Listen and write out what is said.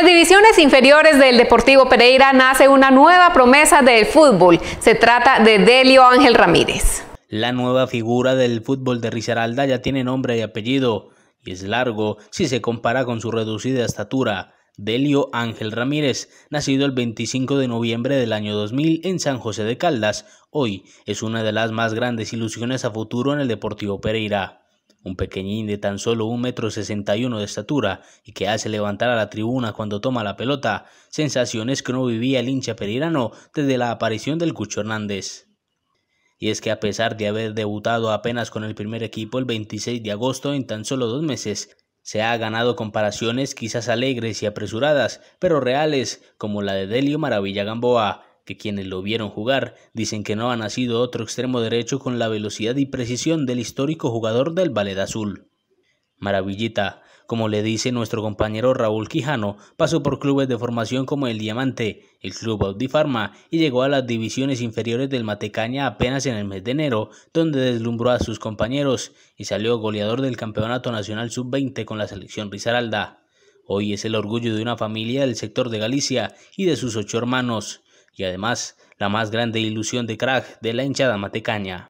las divisiones inferiores del Deportivo Pereira nace una nueva promesa del fútbol. Se trata de Delio Ángel Ramírez. La nueva figura del fútbol de Risaralda ya tiene nombre y apellido, y es largo si se compara con su reducida estatura. Delio Ángel Ramírez, nacido el 25 de noviembre del año 2000 en San José de Caldas, hoy es una de las más grandes ilusiones a futuro en el Deportivo Pereira un pequeñín de tan solo un metro sesenta de estatura y que hace levantar a la tribuna cuando toma la pelota, sensaciones que no vivía el hincha perirano desde la aparición del Cucho Hernández. Y es que a pesar de haber debutado apenas con el primer equipo el 26 de agosto en tan solo dos meses, se ha ganado comparaciones quizás alegres y apresuradas, pero reales, como la de Delio Maravilla Gamboa, que quienes lo vieron jugar dicen que no ha nacido otro extremo derecho con la velocidad y precisión del histórico jugador del Ballet Azul. Maravillita, como le dice nuestro compañero Raúl Quijano, pasó por clubes de formación como el Diamante, el Club Audifarma y llegó a las divisiones inferiores del Matecaña apenas en el mes de enero, donde deslumbró a sus compañeros y salió goleador del Campeonato Nacional Sub-20 con la selección Rizaralda. Hoy es el orgullo de una familia del sector de Galicia y de sus ocho hermanos y además la más grande ilusión de crack de la hinchada matecaña.